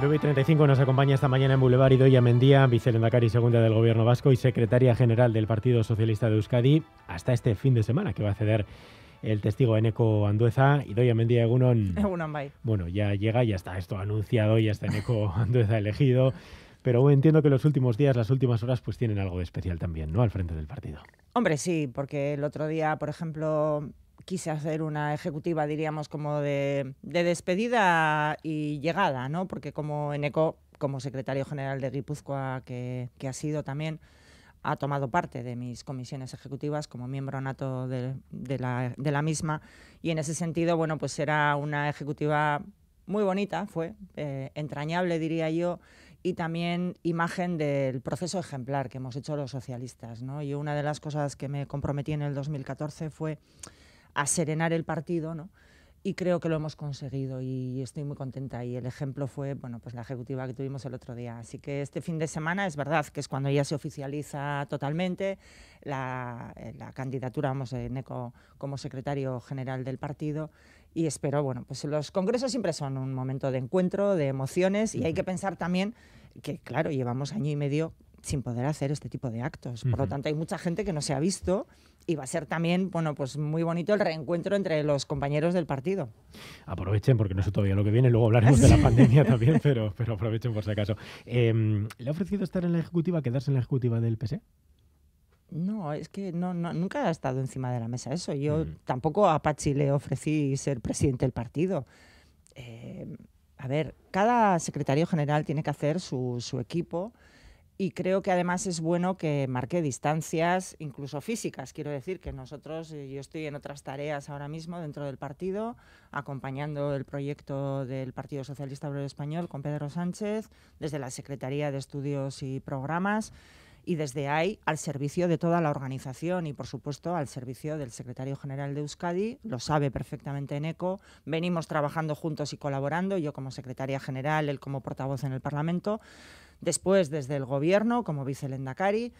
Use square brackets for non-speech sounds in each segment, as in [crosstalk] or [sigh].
9 35 nos acompaña esta mañana en Boulevard Idoia Mendía, y segunda del Gobierno Vasco y secretaria general del Partido Socialista de Euskadi, hasta este fin de semana que va a ceder el testigo Eneco Andueza. Idoia Mendía Egunon. Egunon, Bueno, ya llega, ya está esto anunciado, ya está Eneco [laughs] Andueza elegido. Pero entiendo que los últimos días, las últimas horas, pues tienen algo de especial también, ¿no? Al frente del partido. Hombre, sí, porque el otro día, por ejemplo, quise hacer una ejecutiva, diríamos, como de, despedida y llegada, ¿no? Porque como Eneco, como secretario general de Guipúzcoa, que, ha sido también, ha tomado parte de mis comisiones ejecutivas como miembro nato de, la, misma. Y en ese sentido, bueno, pues era una ejecutiva muy bonita, fue eh, entrañable, diría yo, y también imagen del proceso ejemplar que hemos hecho los socialistas. ¿no? Y una de las cosas que me comprometí en el 2014 fue a serenar el partido, y creo que lo hemos conseguido y estoy muy contenta y el ejemplo fue bueno pues la ejecutiva que tuvimos el otro día así que este fin de semana es verdad que es cuando ya se oficializa totalmente la, eh, candidatura vamos de como secretario general del partido y espero bueno pues los congresos siempre son un momento de encuentro de emociones y hay que pensar también que claro llevamos año y medio sin poder hacer este tipo de actos por lo tanto hay mucha gente que no se ha visto y va a ser también, bueno, pues muy bonito el reencuentro entre los compañeros del partido. Aprovechen, porque no sé todavía lo que viene, luego hablaremos de la [laughs] pandemia también, pero, pero aprovechen por si acaso. Em, ¿Le ha ofrecido estar en la ejecutiva, quedarse en la ejecutiva del PSE? No, es que no, nunca ha estado encima de la mesa eso. Yo mm. tampoco a Pachi le ofrecí ser presidente del partido. Eh, a ver, cada secretario general tiene que hacer su, su equipo y creo que además es bueno que marque distancias, incluso físicas. Quiero decir que nosotros, eh, yo estoy en otras tareas ahora mismo dentro del partido, acompañando el proyecto del Partido Socialista Obrero Español con Pedro Sánchez, desde la Secretaría de Estudios y Programas y desde ahí al servicio de toda la organización y, por supuesto, al servicio del secretario general de Euskadi. Lo sabe perfectamente en ECO. Venimos trabajando juntos y colaborando, yo como secretaria general, él como portavoz en el Parlamento después desde el gobierno como vicelendacari.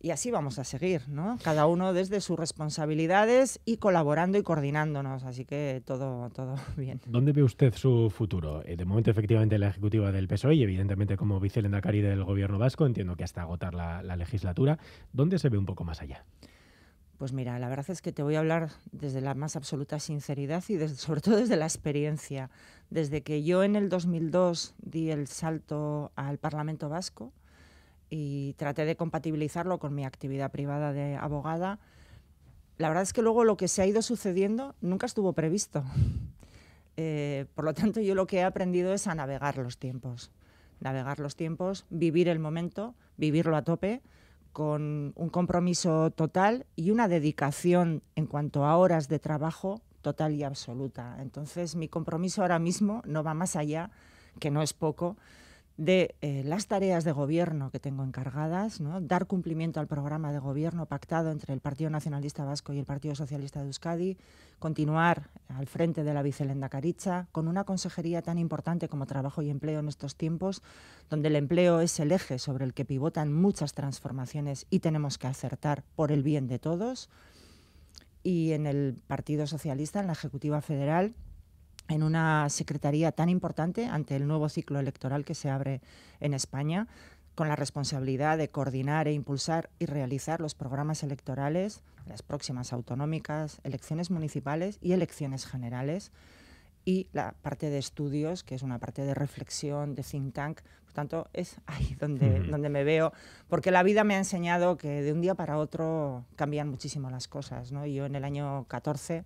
Y así vamos a seguir, ¿no? Cada uno desde sus responsabilidades y colaborando y coordinándonos. Así que todo, todo [laughs] bien. ¿Dónde ve usted su futuro? Eh, de momento, efectivamente, la ejecutiva del PSOE y, evidentemente, como vicelendacari del gobierno vasco, entiendo que hasta agotar la, legislatura. ¿Dónde se ve un poco más allá? Pues mira, la verdad es que te voy a hablar desde la más absoluta sinceridad y sobre todo desde la experiencia desde que yo en el 2002 di el salto al Parlamento Vasco y traté de compatibilizarlo con mi actividad privada de abogada, la verdad es que luego lo que se ha ido sucediendo nunca estuvo previsto. [laughs] Eh, por lo tanto, yo lo que he aprendido es a navegar los tiempos, navegar los tiempos, vivir el momento, vivirlo a tope, con un compromiso total y una dedicación en cuanto a horas de trabajo total y absoluta. Entonces, mi compromiso ahora mismo no va más allá, que no es poco, de eh, las tareas de gobierno que tengo encargadas, ¿no? dar cumplimiento al programa de gobierno pactado entre el Partido Nacionalista Vasco y el Partido Socialista de Euskadi, continuar al frente de la Vicelenda Caricha, con una consejería tan importante como trabajo y empleo en estos tiempos, donde el empleo es el eje sobre el que pivotan muchas transformaciones y tenemos que acertar por el bien de todos y en el Partido Socialista, en la Ejecutiva Federal, en una secretaría tan importante ante el nuevo ciclo electoral que se abre en España, con la responsabilidad de coordinar e impulsar y realizar los programas electorales, las próximas autonómicas, elecciones municipales y elecciones generales, y la parte de estudios, que es una parte de reflexión, de think tank, por tanto, es ahí donde, donde me veo, porque la vida me ha enseñado que de un día para otro cambian muchísimo las cosas. ¿no? Yo en el año 14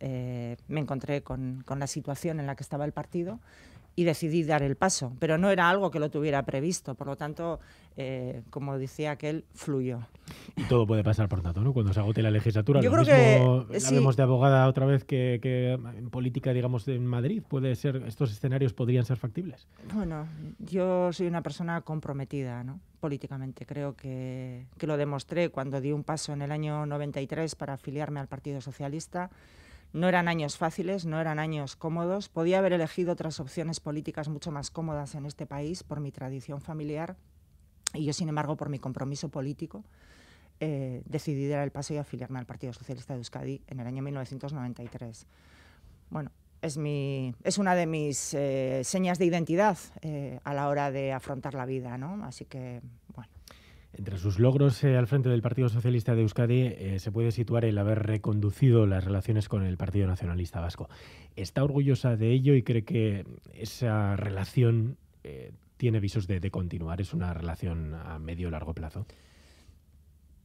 eh, me encontré con, con la situación en la que estaba el partido y decidí dar el paso, pero no era algo que lo tuviera previsto, por lo tanto, eh, como decía aquel, fluyó. Y todo puede pasar, por tanto, ¿no? Cuando se agote la legislatura. Yo lo creo mismo, que eh, de abogada otra vez que, en política, digamos, en Madrid, puede ser, estos escenarios podrían ser factibles. Bueno, yo soy una persona comprometida, ¿no? Políticamente, creo que, que lo demostré cuando di un paso en el año 93 para afiliarme al Partido Socialista. No eran años fáciles, no eran años cómodos. Podía haber elegido otras opciones políticas mucho más cómodas en este país por mi tradición familiar y yo, sin embargo, por mi compromiso político, eh, decidí dar el paso y afiliarme al Partido Socialista de Euskadi en el año 1993. Bueno, es, mi, es una de mis eh, señas de identidad eh, a la hora de afrontar la vida, ¿no? Así que entre sus logros eh, al frente del Partido Socialista de Euskadi eh, se puede situar el haber reconducido las relaciones con el Partido Nacionalista Vasco. ¿Está orgullosa de ello y cree que esa relación eh, tiene visos de, continuar? ¿Es una relación a medio o largo plazo?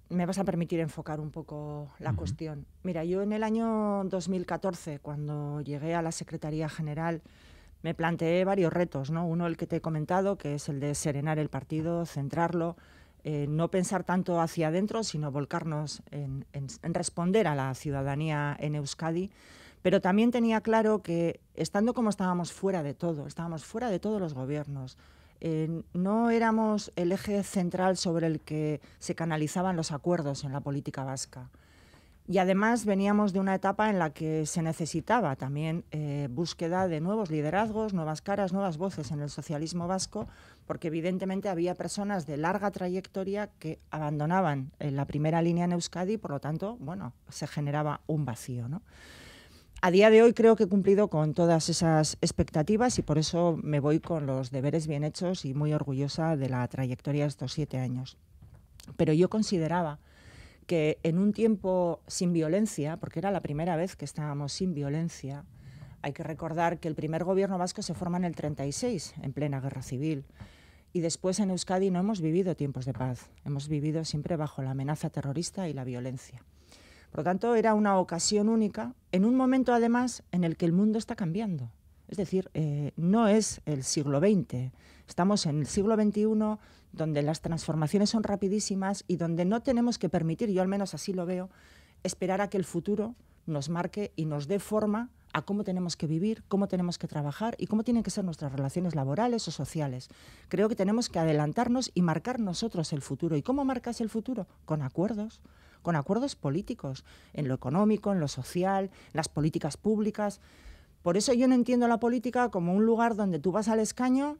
Me vas a permitir enfocar un poco la cuestión. Mira, yo en el año 2014, cuando llegué a la Secretaría General, me planteé varios retos. ¿no? Uno, el que te he comentado, que es el de serenar el partido, centrarlo eh, no pensar tanto hacia adentro, sino volcarnos en, responder a la ciudadanía en Euskadi. Pero también tenía claro que, estando como estábamos fuera de todo, estábamos fuera de todos los gobiernos, eh, no éramos el eje central sobre el que se canalizaban los acuerdos en la política vasca. Y además veníamos de una etapa en la que se necesitaba también eh, búsqueda de nuevos liderazgos, nuevas caras, nuevas voces en el socialismo vasco, porque evidentemente había personas de larga trayectoria que abandonaban eh, la primera línea en Euskadi y por lo tanto, bueno, se generaba un vacío, A día de hoy creo que he cumplido con todas esas expectativas y por eso me voy con los deberes bien hechos y muy orgullosa de la trayectoria de estos siete años. Pero yo consideraba que en un tiempo sin violencia, porque era la primera vez que estábamos sin violencia, hay que recordar que el primer gobierno vasco se forma en el 36, en plena guerra civil. Y después en Euskadi no hemos vivido tiempos de paz, hemos vivido siempre bajo la amenaza terrorista y la violencia. Por lo tanto, era una ocasión única, en un momento además en el que el mundo está cambiando. Es decir, eh, no es el siglo XX, estamos en el siglo XXI, donde las transformaciones son rapidísimas y donde no tenemos que permitir, yo al menos así lo veo, esperar a que el futuro nos marque y nos dé forma a cómo tenemos que vivir, cómo tenemos que trabajar y cómo tienen que ser nuestras relaciones laborales o sociales. Creo que tenemos que adelantarnos y marcar nosotros el futuro. ¿Y cómo marcas el futuro? Con acuerdos, con acuerdos políticos, en lo económico, en lo social, las políticas públicas. Por eso yo no entiendo la política como un lugar donde tú vas al escaño,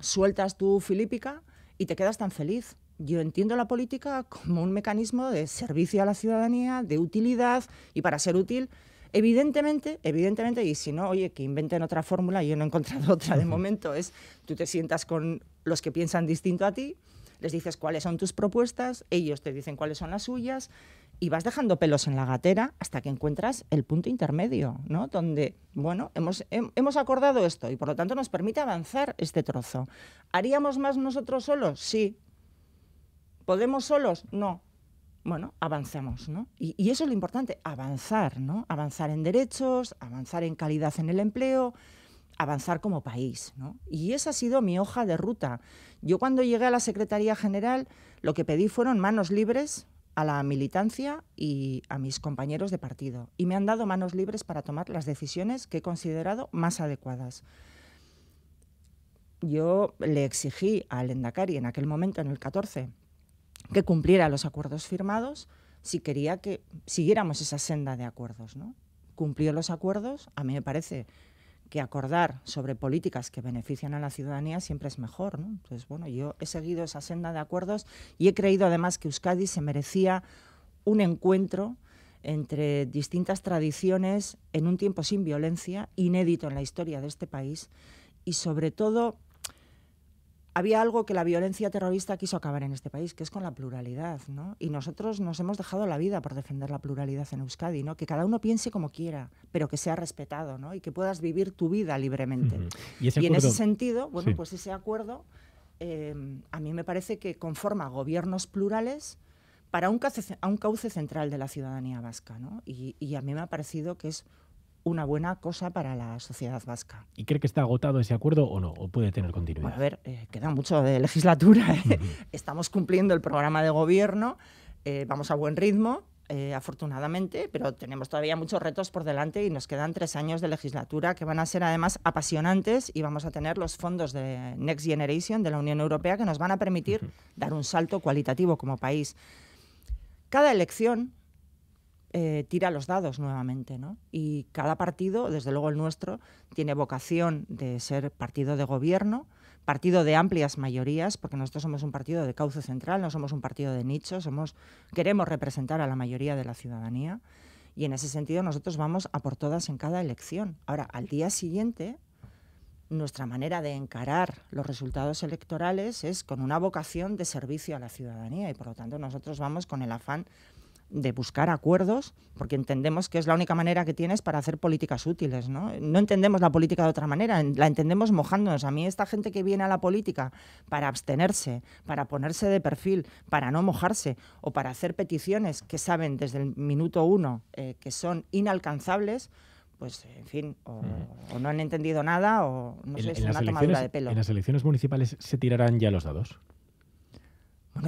sueltas tu filípica y te quedas tan feliz. Yo entiendo la política como un mecanismo de servicio a la ciudadanía, de utilidad y para ser útil. Evidentemente, evidentemente, y si no, oye, que inventen otra fórmula, yo no he encontrado [laughs] otra de momento, es tú te sientas con los que piensan distinto a ti, les dices cuáles son tus propuestas, ellos te dicen cuáles son las suyas y vas dejando pelos en la gatera hasta que encuentras el punto intermedio, ¿no? Donde, bueno, hemos, acordado esto y por lo tanto nos permite avanzar este trozo. ¿Haríamos más nosotros solos? Sí. ¿Podemos solos? No. Bueno, avancemos, ¿no? Y, eso es lo importante, avanzar, ¿no? Avanzar en derechos, avanzar en calidad en el empleo, avanzar como país. ¿no? Y esa ha sido mi hoja de ruta. Yo cuando llegué a la Secretaría General lo que pedí fueron manos libres a la militancia y a mis compañeros de partido y me han dado manos libres para tomar las decisiones que he considerado más adecuadas. Yo le exigí al Endacari en aquel momento, en el 14, que cumpliera los acuerdos firmados si quería que siguiéramos esa senda de acuerdos. ¿no? Cumplió los acuerdos, a mí me parece que acordar sobre políticas que benefician a la ciudadanía siempre es mejor. Entonces, bueno, yo he seguido esa senda de acuerdos y he creído además que Euskadi se merecía un encuentro entre distintas tradiciones en un tiempo sin violencia, inédito en la historia de este país y sobre todo había algo que la violencia terrorista quiso acabar en este país, que es con la pluralidad, ¿no? Y nosotros nos hemos dejado la vida por defender la pluralidad en Euskadi, ¿no? Que cada uno piense como quiera, pero que sea respetado, ¿no? Y que puedas vivir tu vida libremente. Y, en ese sentido, bueno, pues ese acuerdo eh, a mí me parece que conforma gobiernos plurales para un cauce, central de la ciudadanía vasca, ¿no? Y, y a mí me ha parecido que es una buena cosa para la sociedad vasca. ¿Y cree que está agotado ese acuerdo o no? ¿O puede tener continuidad? a ver, eh, queda mucho de legislatura. ¿eh? Estamos cumpliendo el programa de gobierno, eh, vamos a buen ritmo, afortunadamente, pero tenemos todavía muchos retos por delante y nos quedan tres años de legislatura que van a ser además apasionantes y vamos a tener los fondos de Next Generation de la Unión Europea que nos van a permitir dar un salto cualitativo como país. Cada elección eh, tira los dados nuevamente, ¿no? Y cada partido, desde luego el nuestro, tiene vocación de ser partido de gobierno, partido de amplias mayorías, porque nosotros somos un partido de cauce central, no somos un partido de nicho, somos, queremos representar a la mayoría de la ciudadanía. Y en ese sentido nosotros vamos a por todas en cada elección. Ahora, al día siguiente, nuestra manera de encarar los resultados electorales es con una vocación de servicio a la ciudadanía y por lo tanto nosotros vamos con el afán de buscar acuerdos, porque entendemos que es la única manera que tienes para hacer políticas útiles. ¿no? no entendemos la política de otra manera, la entendemos mojándonos. A mí esta gente que viene a la política para abstenerse, para ponerse de perfil, para no mojarse o para hacer peticiones que saben desde el minuto uno eh, que son inalcanzables, pues en fin, o, mm. no han entendido nada o no sé, es una tomadura de pelo. ¿En las elecciones municipales se tirarán ya los dados?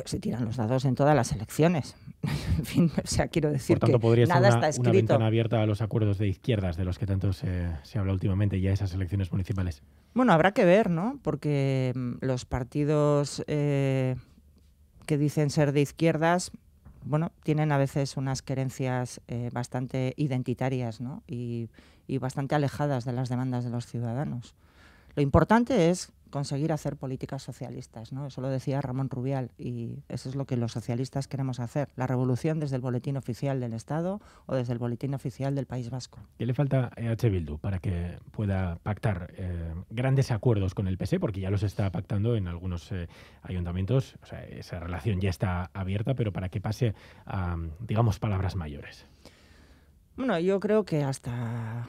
se tiran los dados en todas las elecciones. [laughs] en fin, o sea, quiero decir que nada está escrito. una ventana abierta a los acuerdos de izquierdas de los que tanto se, habla últimamente ya esas elecciones municipales. Bueno, habrá que ver, ¿no? Porque mm, los partidos eh, que dicen ser de izquierdas bueno, tienen a veces unas querencias eh, bastante identitarias ¿no? y, bastante alejadas de las demandas de los ciudadanos. Lo importante es conseguir hacer políticas socialistas. ¿no? Eso lo decía Ramón Rubial y eso es lo que los socialistas queremos hacer. La revolución desde el boletín oficial del Estado o desde el boletín oficial del País Vasco. ¿Qué le falta a EH Bildu para que pueda pactar eh, grandes acuerdos con el PSE? Porque ya los está pactando en algunos eh, ayuntamientos. O sea, esa relación ya está abierta, pero para que pase a, digamos, palabras mayores. Bueno, yo creo que hasta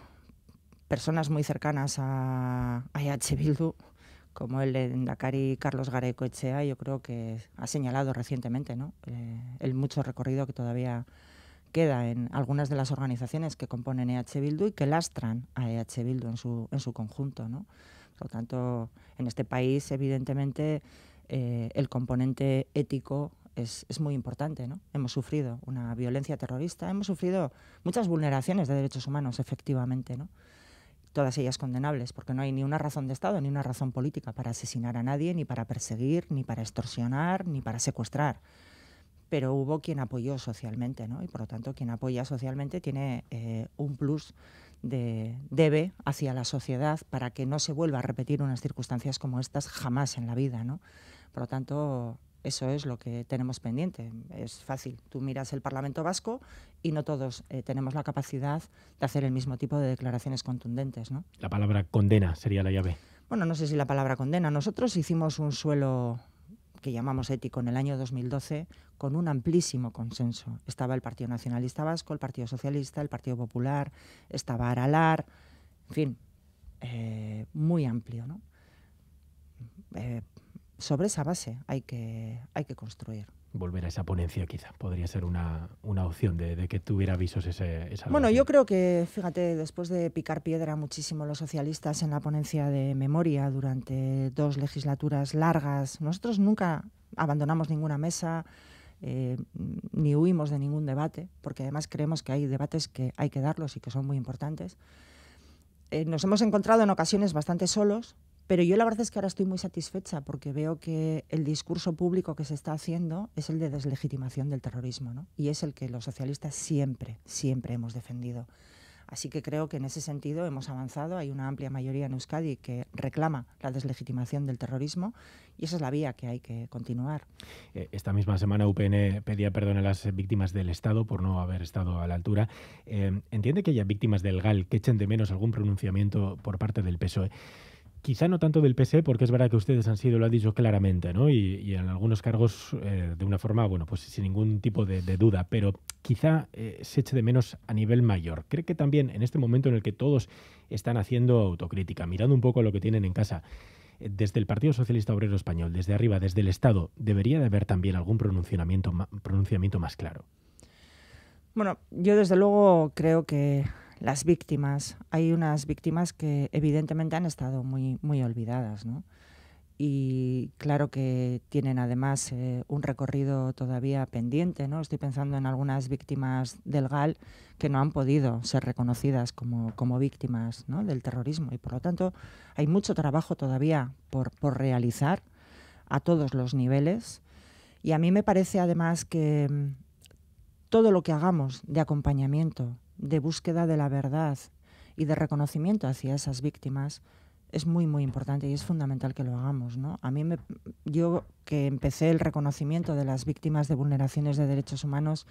personas muy cercanas a EH Bildu como el Endacari Carlos Gareco Echea, yo creo que ha señalado recientemente ¿no? Eh, el mucho recorrido que todavía queda en algunas de las organizaciones que componen EH Bildu y que lastran a EH Bildu en su, en su conjunto. ¿no? Por lo tanto, en este país, evidentemente, eh, el componente ético es, es, muy importante. ¿no? Hemos sufrido una violencia terrorista, hemos sufrido muchas vulneraciones de derechos humanos, efectivamente. ¿no? todas ellas condenables, porque no hay ni una razón de Estado ni una razón política para asesinar a nadie, ni para perseguir, ni para extorsionar, ni para secuestrar. Pero hubo quien apoyó socialmente, ¿no? Y por lo tanto, quien apoya socialmente tiene eh, un plus de debe hacia la sociedad para que no se vuelva a repetir unas circunstancias como estas jamás en la vida, ¿no? Por lo tanto, eso es lo que tenemos pendiente. Es fácil. Tú miras el Parlamento vasco y no todos eh, tenemos la capacidad de hacer el mismo tipo de declaraciones contundentes. ¿no? La palabra condena sería la llave. Bueno, no sé si la palabra condena. Nosotros hicimos un suelo que llamamos ético en el año 2012 con un amplísimo consenso. Estaba el Partido Nacionalista Vasco, el Partido Socialista, el Partido Popular, estaba Aralar, en fin, eh, muy amplio. ¿no? Eh, sobre esa base hay que, hay que construir. Volver a esa ponencia quizá podría ser una, opción de, que tuviera avisos ese, esa... Bueno, yo creo que, fíjate, después de picar piedra muchísimo los socialistas en la ponencia de memoria durante dos legislaturas largas, nosotros nunca abandonamos ninguna mesa, eh, ni huimos de ningún debate, porque además creemos que hay debates que hay que darlos y que son muy importantes. Eh, nos hemos encontrado en ocasiones bastante solos, pero yo la verdad es que ahora estoy muy satisfecha porque veo que el discurso público que se está haciendo es el de deslegitimación del terrorismo, ¿no? Y es el que los socialistas siempre, siempre hemos defendido. Así que creo que en ese sentido hemos avanzado. Hay una amplia mayoría en Euskadi que reclama la deslegitimación del terrorismo y esa es la vía que hay que continuar. Eh, esta misma semana UPN pedía perdón a las víctimas del Estado por no haber estado a la altura. Eh, ¿Entiende que haya víctimas del GAL que echen de menos algún pronunciamiento por parte del PSOE? Quizá no tanto del PC, porque es verdad que ustedes han sido, lo han dicho claramente, ¿no? Y, en algunos cargos eh, de una forma, bueno, pues sin ningún tipo de, duda, pero quizá eh, se eche de menos a nivel mayor. ¿Cree que también en este momento en el que todos están haciendo autocrítica, mirando un poco lo que tienen en casa, eh, desde el Partido Socialista Obrero Español, desde arriba, desde el Estado, debería de haber también algún pronunciamiento, pronunciamiento más claro? Bueno, yo desde luego creo que las víctimas. Hay unas víctimas que evidentemente han estado muy, muy olvidadas, ¿no? Y claro que tienen además eh, un recorrido todavía pendiente, ¿no? Estoy pensando en algunas víctimas del GAL que no han podido ser reconocidas como, como víctimas ¿no? del terrorismo. Y por lo tanto hay mucho trabajo todavía por, por realizar a todos los niveles. Y a mí me parece además que mm, todo lo que hagamos de acompañamiento, de búsqueda de la verdad y de reconocimiento hacia esas víctimas es muy muy importante y es fundamental que lo hagamos no a mí me, yo que empecé el reconocimiento de las víctimas de vulneraciones de derechos humanos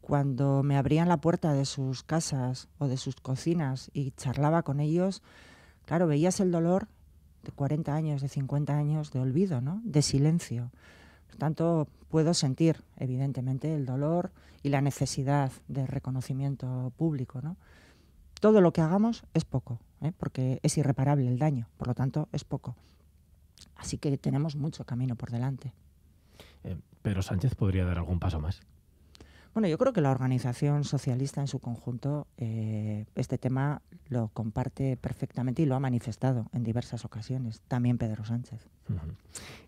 cuando me abrían la puerta de sus casas o de sus cocinas y charlaba con ellos claro veías el dolor de 40 años de 50 años de olvido no de silencio por tanto, puedo sentir, evidentemente, el dolor y la necesidad de reconocimiento público. ¿no? Todo lo que hagamos es poco, ¿eh? porque es irreparable el daño, por lo tanto, es poco. Así que tenemos mucho camino por delante. Eh, pero Sánchez podría dar algún paso más. Bueno, yo creo que la organización socialista en su conjunto eh, este tema lo comparte perfectamente y lo ha manifestado en diversas ocasiones, también Pedro Sánchez.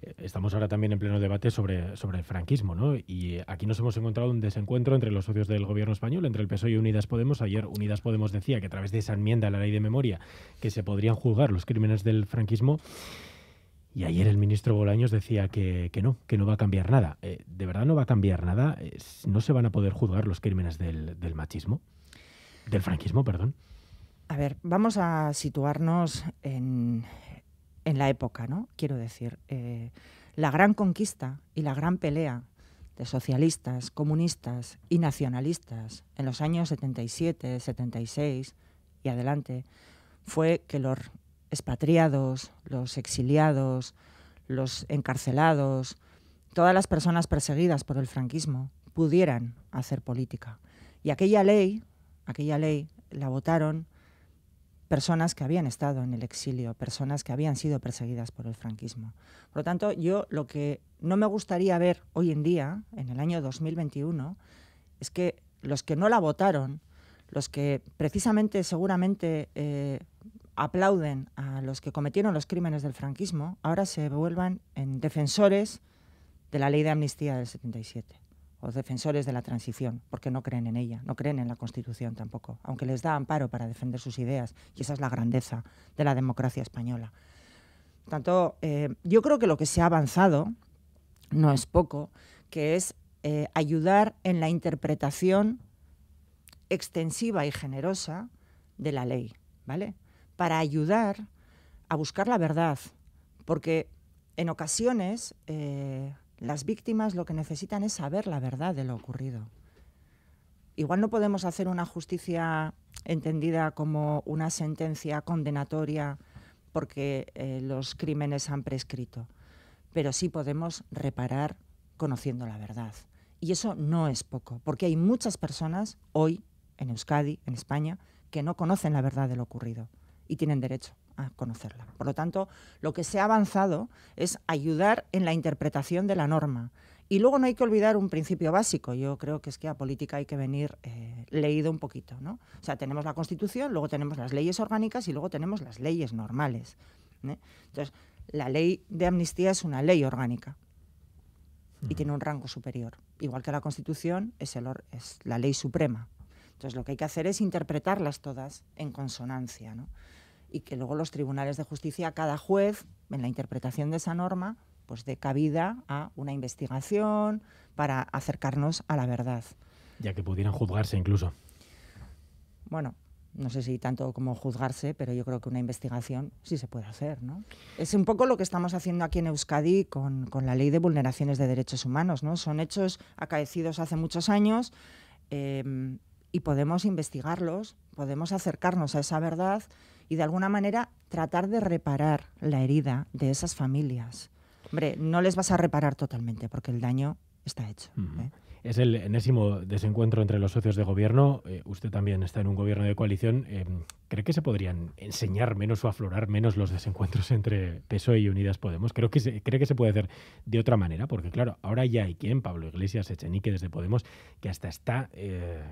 Eh, estamos ahora también en pleno debate sobre, sobre el franquismo, ¿no? Y aquí nos hemos encontrado un desencuentro entre los socios del gobierno español, entre el PSOE y Unidas Podemos. Ayer Unidas Podemos decía que a través de esa enmienda a la ley de memoria que se podrían juzgar los crímenes del franquismo. Y ayer el ministro Bolaños decía que, no, que no va a cambiar nada. Eh, ¿De verdad no va a cambiar nada? Eh, ¿No se van a poder juzgar los crímenes del, machismo? Del franquismo, perdón. A ver, vamos a situarnos en, la época, ¿no? Quiero decir, eh, la gran conquista y la gran pelea de socialistas, comunistas y nacionalistas en los años 77, 76 y adelante fue que los expatriados, los exiliados, los encarcelados, todas las personas perseguidas por el franquismo pudieran hacer política. Y aquella ley, aquella ley la votaron personas que habían estado en el exilio, personas que habían sido perseguidas por el franquismo. Por lo tanto, yo lo que no me gustaría ver hoy en día, en el año 2021, es que los que no la votaron, los que precisamente seguramente eh, aplauden a los que cometieron los crímenes del franquismo, ahora se vuelvan en defensores de la ley de amnistía del 77 o defensores de la transición, porque no creen en ella, no creen en la Constitución tampoco, aunque les da amparo para defender sus ideas, y esa es la grandeza de la democracia española. Tanto, eh, yo creo que lo que se ha avanzado, no es poco, que es eh, ayudar en la interpretación extensiva y generosa de la ley, ¿vale? para ayudar a buscar la verdad, porque en ocasiones eh, las víctimas lo que necesitan es saber la verdad de lo ocurrido. Igual no podemos hacer una justicia entendida como una sentencia condenatoria porque eh, los crímenes han prescrito, pero sí podemos reparar conociendo la verdad. Y eso no es poco, porque hay muchas personas hoy en Euskadi, en España, que no conocen la verdad de lo ocurrido y tienen derecho a conocerla. Por lo tanto, lo que se ha avanzado es ayudar en la interpretación de la norma. Y luego no hay que olvidar un principio básico. Yo creo que es que a política hay que venir eh, leído un poquito. ¿no? O sea, tenemos la Constitución, luego tenemos las leyes orgánicas y luego tenemos las leyes normales. ¿eh? Entonces, la ley de amnistía es una ley orgánica y tiene un rango superior. Igual que la Constitución es, es la ley suprema. Entonces, lo que hay que hacer es interpretarlas todas en consonancia. ¿no? y que luego los tribunales de justicia, cada juez, en la interpretación de esa norma, pues dé cabida a una investigación para acercarnos a la verdad. Ya que pudieran juzgarse incluso. Bueno, no sé si tanto como juzgarse, pero yo creo que una investigación sí se puede hacer. ¿no? Es un poco lo que estamos haciendo aquí en Euskadi con, con la ley de vulneraciones de derechos humanos. ¿no? Son hechos acaecidos hace muchos años eh, y podemos investigarlos, podemos acercarnos a esa verdad y de alguna manera tratar de reparar la herida de esas familias. Hombre, no les vas a reparar totalmente porque el daño está hecho. ¿eh? Es el enésimo desencuentro entre los socios de gobierno. Eh, usted también está en un gobierno de coalición. Eh, ¿Cree que se podrían enseñar menos o aflorar menos los desencuentros entre PSOE y Unidas Podemos? Creo que se, ¿Cree que se puede hacer de otra manera? Porque claro, ahora ya hay quien, Pablo Iglesias, Echenique desde Podemos, que hasta está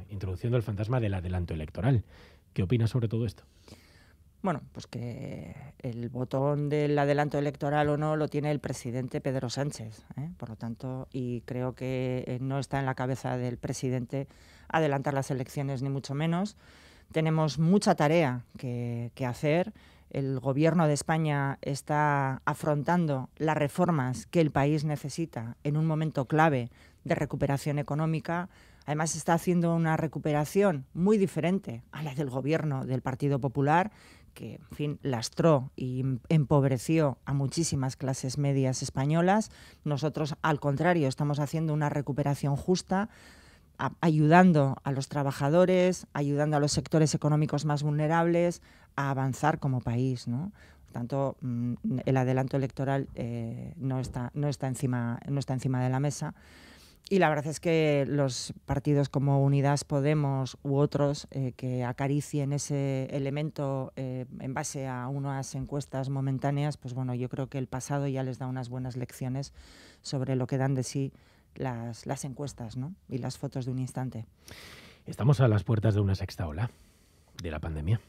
introduciendo el fantasma del adelanto electoral. ¿Qué opina sobre todo esto? Bueno, pues que el botón del adelanto electoral o no lo tiene el presidente Pedro Sánchez, ¿eh? por lo tanto, y creo que eh, no está en la cabeza del presidente adelantar las elecciones ni mucho menos. Tenemos mucha tarea que, que hacer. El gobierno de España está afrontando las reformas que el país necesita en un momento clave de recuperación económica. Además, está haciendo una recuperación muy diferente a la del gobierno del Partido Popular que, en fin, lastró y empobreció a muchísimas clases medias españolas. Nosotros, al contrario, estamos haciendo una recuperación justa, ayudando a los trabajadores, ayudando a los sectores económicos más vulnerables a avanzar como país, ¿no? Por tanto, mm, el adelanto electoral eh, no, está, no, está encima, no está encima de la mesa. Y la verdad es que los partidos como Unidas Podemos u otros eh, que acaricien ese elemento eh, en base a unas encuestas momentáneas, pues bueno, yo creo que el pasado ya les da unas buenas lecciones sobre lo que dan de sí las, las encuestas ¿no? y las fotos de un instante. Estamos a las puertas de una sexta ola de la pandemia.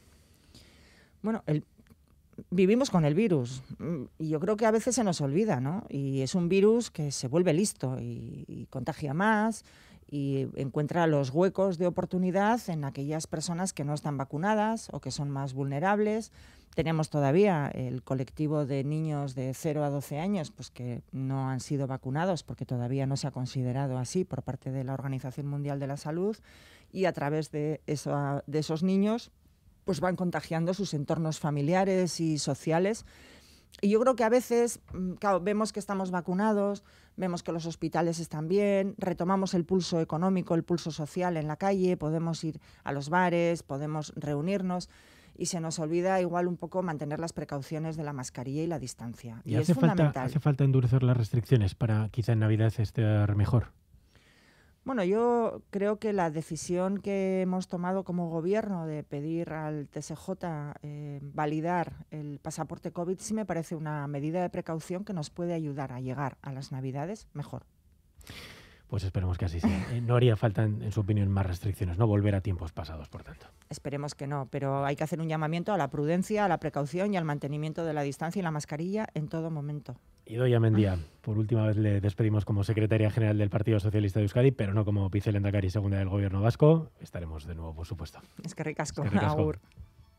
Bueno, el vivimos con el virus mm, y yo creo que a veces se nos olvida, ¿no? Y es un virus que se vuelve listo y, contagia más y encuentra los huecos de oportunidad en aquellas personas que no están vacunadas o que son más vulnerables. Tenemos todavía el colectivo de niños de 0 a 12 años pues que no han sido vacunados porque todavía no se ha considerado así por parte de la Organización Mundial de la Salud y a través eso, de esos niños pues van contagiando sus entornos familiares y sociales. Y yo creo que a veces, mm, vemos que estamos vacunados, vemos que los hospitales están bien, retomamos el pulso económico, el pulso social en la calle, podemos ir a los bares, podemos reunirnos y se nos olvida igual un poco mantener las precauciones de la mascarilla y la distancia. Y, hace Falta, hace falta endurecer las restricciones para quizá en Navidad estar mejor. Bueno, yo creo que la decisión que hemos tomado como gobierno de pedir al TSJ eh, validar el pasaporte COVID sí me parece una medida de precaución que nos puede ayudar a llegar a las Navidades mejor. Pues esperemos que así sea. Eh, no haría falta, en, su opinión, más restricciones, ¿no? Volver a tiempos pasados, por tanto. Esperemos que no, pero hay que hacer un llamamiento a la prudencia, a la precaución y al mantenimiento de la distancia y la mascarilla en todo momento. Idoia Mendía, ah. por última vez le despedimos como secretaria general del Partido Socialista de Euskadi, pero no como y segunda del gobierno vasco. Estaremos de nuevo, por supuesto. Es que ricasco.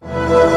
Es